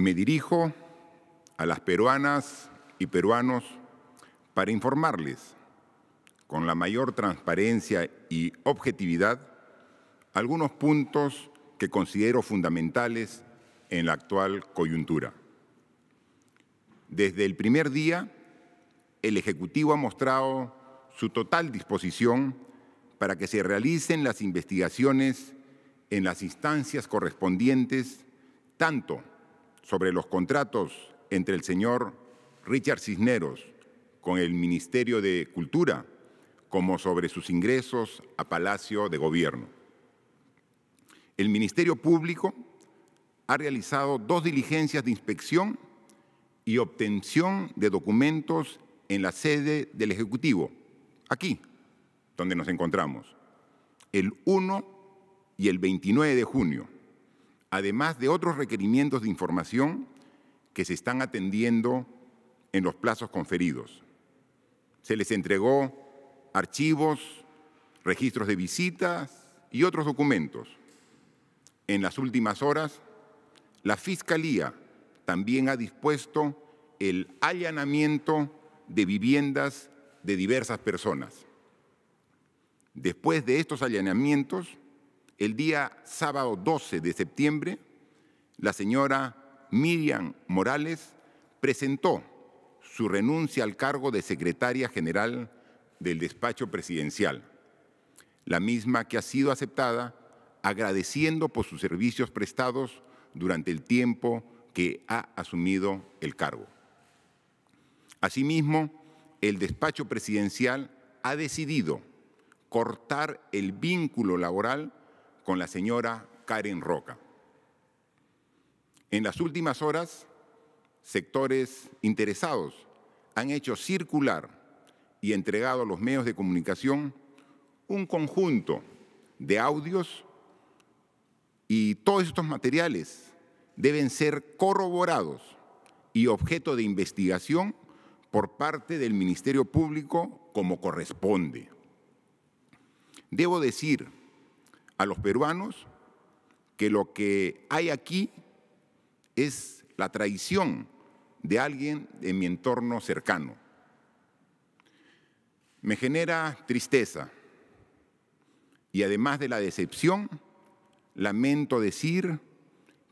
Me dirijo a las peruanas y peruanos para informarles con la mayor transparencia y objetividad algunos puntos que considero fundamentales en la actual coyuntura. Desde el primer día, el Ejecutivo ha mostrado su total disposición para que se realicen las investigaciones en las instancias correspondientes, tanto sobre los contratos entre el señor Richard Cisneros con el Ministerio de Cultura, como sobre sus ingresos a Palacio de Gobierno. El Ministerio Público ha realizado dos diligencias de inspección y obtención de documentos en la sede del Ejecutivo, aquí, donde nos encontramos, el 1 y el 29 de junio además de otros requerimientos de información que se están atendiendo en los plazos conferidos. Se les entregó archivos, registros de visitas y otros documentos. En las últimas horas, la Fiscalía también ha dispuesto el allanamiento de viviendas de diversas personas. Después de estos allanamientos, el día sábado 12 de septiembre, la señora Miriam Morales presentó su renuncia al cargo de secretaria general del despacho presidencial, la misma que ha sido aceptada agradeciendo por sus servicios prestados durante el tiempo que ha asumido el cargo. Asimismo, el despacho presidencial ha decidido cortar el vínculo laboral con la señora Karen Roca. En las últimas horas, sectores interesados han hecho circular y entregado a los medios de comunicación un conjunto de audios y todos estos materiales deben ser corroborados y objeto de investigación por parte del Ministerio Público como corresponde. Debo decir a los peruanos que lo que hay aquí es la traición de alguien en mi entorno cercano. Me genera tristeza y además de la decepción, lamento decir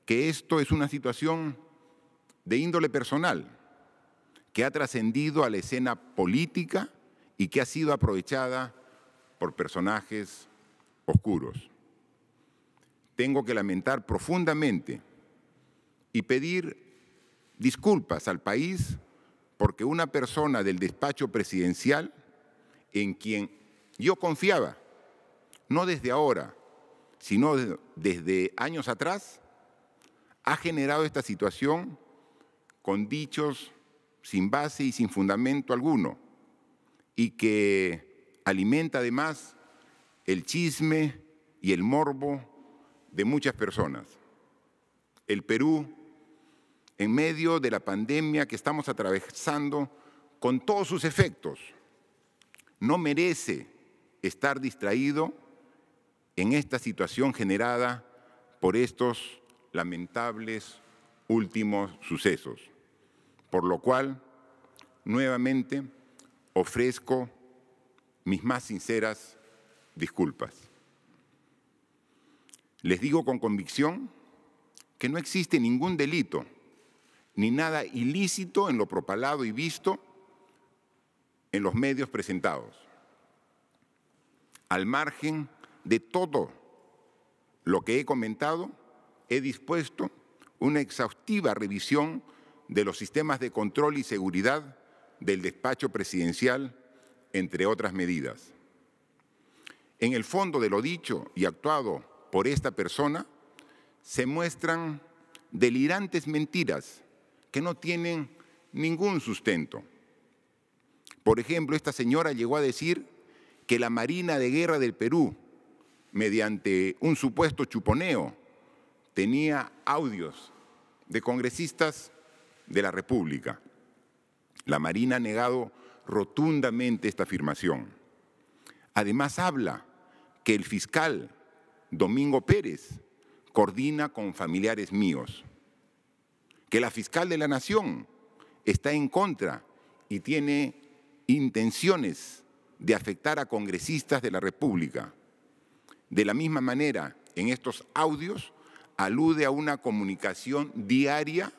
que esto es una situación de índole personal que ha trascendido a la escena política y que ha sido aprovechada por personajes oscuros tengo que lamentar profundamente y pedir disculpas al país porque una persona del despacho presidencial en quien yo confiaba, no desde ahora, sino desde años atrás, ha generado esta situación con dichos sin base y sin fundamento alguno, y que alimenta además el chisme y el morbo de muchas personas. El Perú, en medio de la pandemia que estamos atravesando con todos sus efectos, no merece estar distraído en esta situación generada por estos lamentables últimos sucesos. Por lo cual, nuevamente, ofrezco mis más sinceras disculpas. Les digo con convicción que no existe ningún delito ni nada ilícito en lo propalado y visto en los medios presentados, al margen de todo lo que he comentado, he dispuesto una exhaustiva revisión de los sistemas de control y seguridad del despacho presidencial, entre otras medidas. En el fondo de lo dicho y actuado por esta persona, se muestran delirantes mentiras que no tienen ningún sustento. Por ejemplo, esta señora llegó a decir que la Marina de Guerra del Perú, mediante un supuesto chuponeo, tenía audios de congresistas de la República. La Marina ha negado rotundamente esta afirmación. Además habla que el fiscal Domingo Pérez coordina con familiares míos, que la fiscal de la nación está en contra y tiene intenciones de afectar a congresistas de la República. De la misma manera, en estos audios alude a una comunicación diaria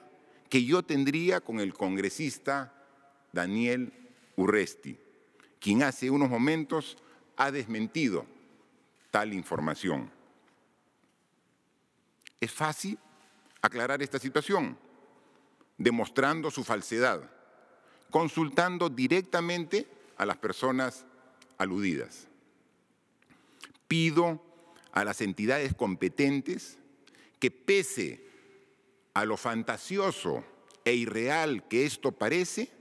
que yo tendría con el congresista Daniel Urresti, quien hace unos momentos ha desmentido tal información. Es fácil aclarar esta situación, demostrando su falsedad, consultando directamente a las personas aludidas. Pido a las entidades competentes que pese a lo fantasioso e irreal que esto parece,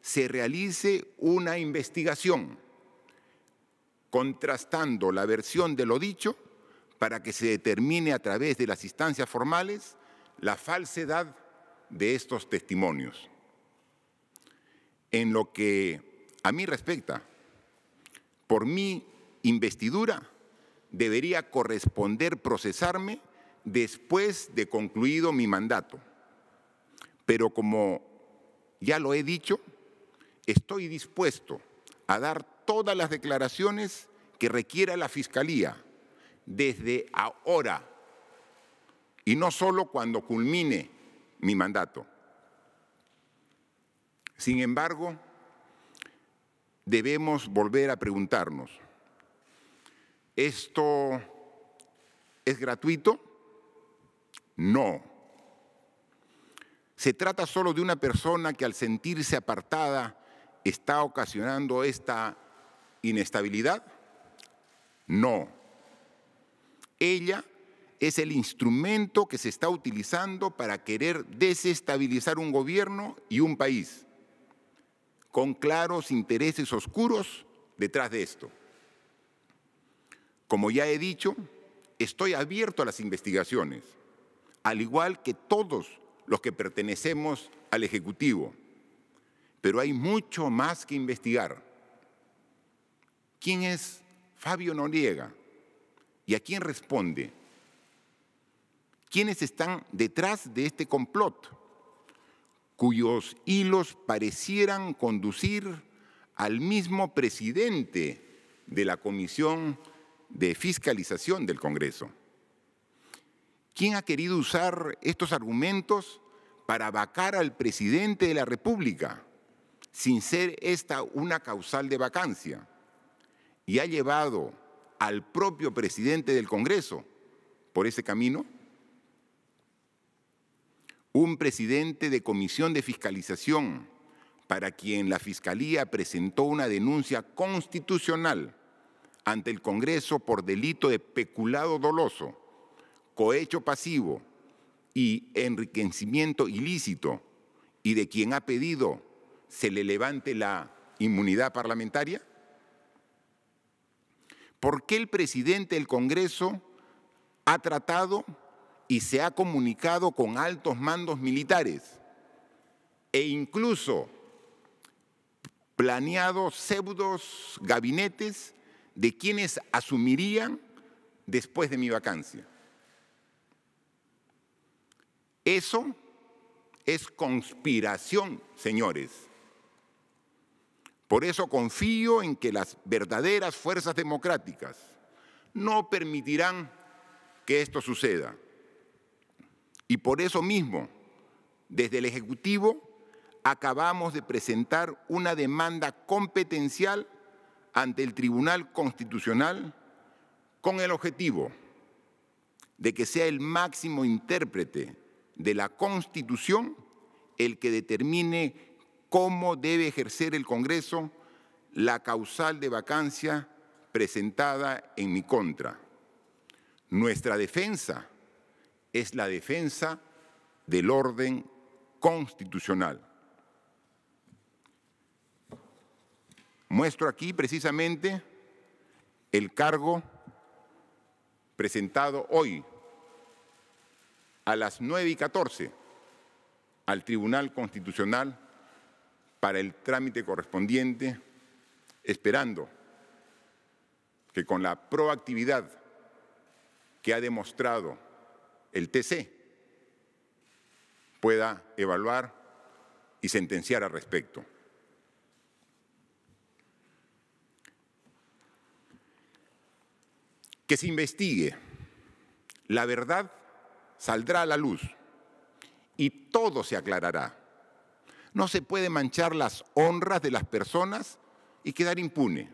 se realice una investigación contrastando la versión de lo dicho para que se determine a través de las instancias formales la falsedad de estos testimonios. En lo que a mí respecta, por mi investidura debería corresponder procesarme después de concluido mi mandato. Pero como ya lo he dicho, estoy dispuesto a dar todas las declaraciones que requiera la Fiscalía desde ahora y no solo cuando culmine mi mandato. Sin embargo, debemos volver a preguntarnos, ¿esto es gratuito? No. Se trata solo de una persona que al sentirse apartada está ocasionando esta inestabilidad? No. Ella es el instrumento que se está utilizando para querer desestabilizar un gobierno y un país, con claros intereses oscuros detrás de esto. Como ya he dicho, estoy abierto a las investigaciones, al igual que todos los que pertenecemos al Ejecutivo, pero hay mucho más que investigar. ¿Quién es Fabio Noriega? ¿Y a quién responde? ¿Quiénes están detrás de este complot? cuyos hilos parecieran conducir al mismo presidente de la Comisión de Fiscalización del Congreso. ¿Quién ha querido usar estos argumentos para vacar al presidente de la República, sin ser esta una causal de vacancia? Y ha llevado al propio presidente del Congreso por ese camino? Un presidente de comisión de fiscalización para quien la Fiscalía presentó una denuncia constitucional ante el Congreso por delito de peculado doloso, cohecho pasivo y enriquecimiento ilícito, y de quien ha pedido se le levante la inmunidad parlamentaria? por qué el presidente del Congreso ha tratado y se ha comunicado con altos mandos militares e incluso planeado pseudos gabinetes de quienes asumirían después de mi vacancia. Eso es conspiración, señores. Por eso confío en que las verdaderas fuerzas democráticas no permitirán que esto suceda. Y por eso mismo, desde el Ejecutivo, acabamos de presentar una demanda competencial ante el Tribunal Constitucional con el objetivo de que sea el máximo intérprete de la Constitución el que determine cómo debe ejercer el Congreso la causal de vacancia presentada en mi contra. Nuestra defensa es la defensa del orden constitucional. Muestro aquí precisamente el cargo presentado hoy a las 9 y 14 al Tribunal Constitucional para el trámite correspondiente, esperando que con la proactividad que ha demostrado el TC pueda evaluar y sentenciar al respecto. Que se investigue. La verdad saldrá a la luz y todo se aclarará. No se puede manchar las honras de las personas y quedar impune.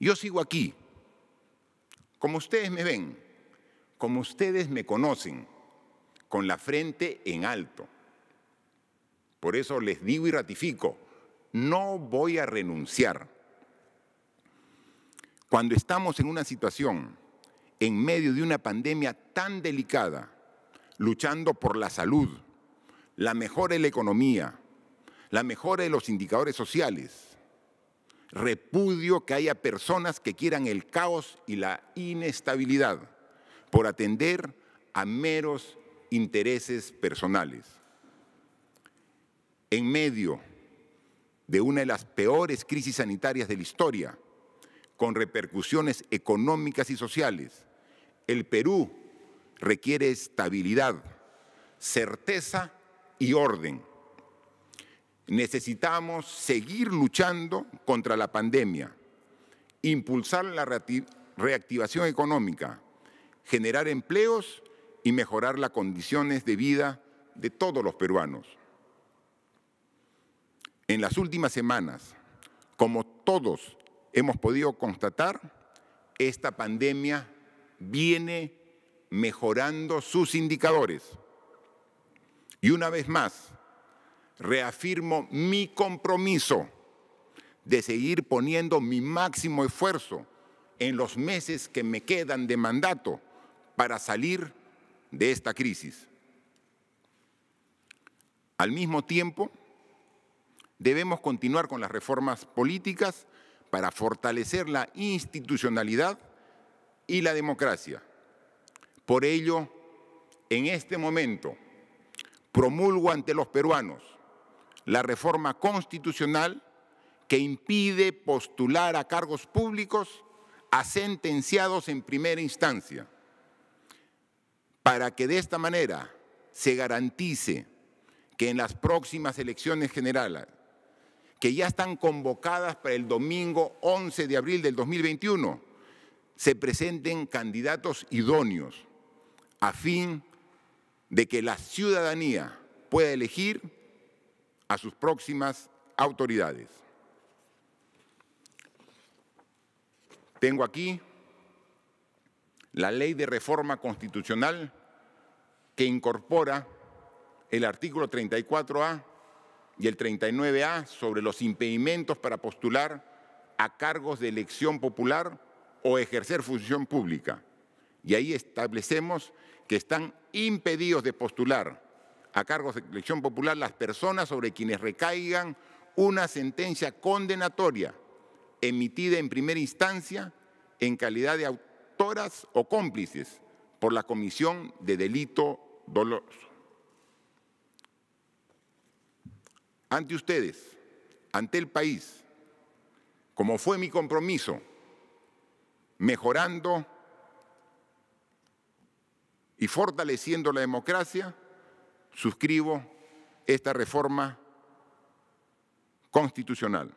Yo sigo aquí, como ustedes me ven, como ustedes me conocen, con la frente en alto. Por eso les digo y ratifico, no voy a renunciar. Cuando estamos en una situación, en medio de una pandemia tan delicada, luchando por la salud, la mejora de la economía, la mejora de los indicadores sociales. Repudio que haya personas que quieran el caos y la inestabilidad por atender a meros intereses personales. En medio de una de las peores crisis sanitarias de la historia, con repercusiones económicas y sociales, el Perú requiere estabilidad, certeza y orden. Necesitamos seguir luchando contra la pandemia, impulsar la reactivación económica, generar empleos y mejorar las condiciones de vida de todos los peruanos. En las últimas semanas, como todos hemos podido constatar, esta pandemia viene mejorando sus indicadores. Y una vez más, reafirmo mi compromiso de seguir poniendo mi máximo esfuerzo en los meses que me quedan de mandato para salir de esta crisis. Al mismo tiempo, debemos continuar con las reformas políticas para fortalecer la institucionalidad y la democracia. Por ello, en este momento, promulgo ante los peruanos la reforma constitucional que impide postular a cargos públicos a sentenciados en primera instancia, para que de esta manera se garantice que en las próximas elecciones generales, que ya están convocadas para el domingo 11 de abril del 2021, se presenten candidatos idóneos a fin de que la ciudadanía pueda elegir a sus próximas autoridades. Tengo aquí la ley de reforma constitucional que incorpora el artículo 34A y el 39A sobre los impedimentos para postular a cargos de elección popular o ejercer función pública y ahí establecemos que están impedidos de postular a cargos de elección popular las personas sobre quienes recaigan una sentencia condenatoria emitida en primera instancia en calidad de autoras o cómplices por la comisión de delito doloso. Ante ustedes, ante el país, como fue mi compromiso, mejorando y fortaleciendo la democracia, suscribo esta reforma constitucional.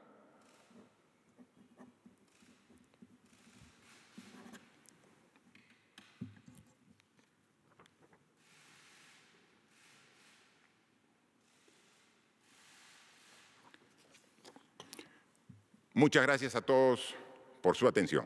Muchas gracias a todos por su atención.